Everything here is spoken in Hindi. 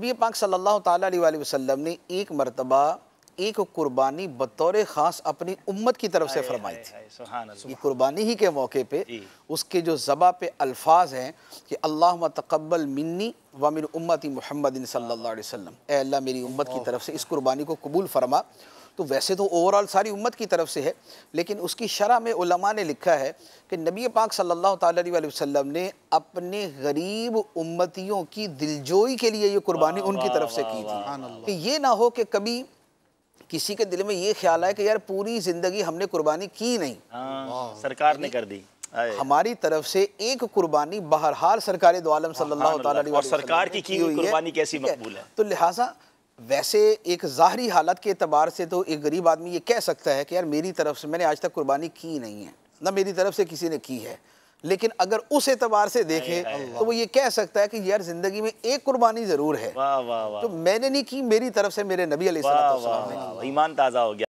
नबी पाक सल्लल्लाहु अलैहि वसल्लम ने एक मरतबा एक कुर्बानी बतौर ख़ास अपनी उम्मत की तरफ से फरमाई थी ये कुर्बानी ही के मौके पे उसके जो ज़बा पे अल्फाज हैं कि अल्लाह तकबल मिन्नी व मिन उम्मती मोहम्मद ए अल्लाह मेरी उम्मत की तरफ से इस कुर्बानी को कबूल फरमा तो वैसे तो ओवरऑल सारी उम्मत की तरफ से है लेकिन उसकी शरह में उलमा ने लिखा है कि नबी पाक सल्लल्लाहु अलैहि वसल्लम ने अपने गरीब उम्मतियों की दिलजोई के लिए ये कुर्बानी उनकी तरफ से की थी कि ये ना हो कि कभी किसी के दिल में ये ख्याल है कि यार पूरी जिंदगी हमने कुर्बानी की नहीं हाँ, सरकार ने कर दी हमारी तरफ से एक कुर्बानी बहरहाल सरकार दो आलम हाँ, सल्लल्लाहु हाँ, अलैहि वसल्लम सरकार की की हुई कुर्बानी कैसी मकबूल है तो लिहाजा वैसे एक ज़ाहरी हालत के अतबार से तो एक गरीब आदमी ये कह सकता है कि यार मेरी तरफ से मैंने आज तक कुर्बानी की नहीं है ना मेरी तरफ से किसी ने की है लेकिन अगर उस एतबार से देखे तो वो ये कह सकता है कि यार जिंदगी में एक कुर्बानी जरूर है वाह वाह वाह तो मैंने नहीं की मेरी तरफ से मेरे नबी ईमान ताज़ा हो गया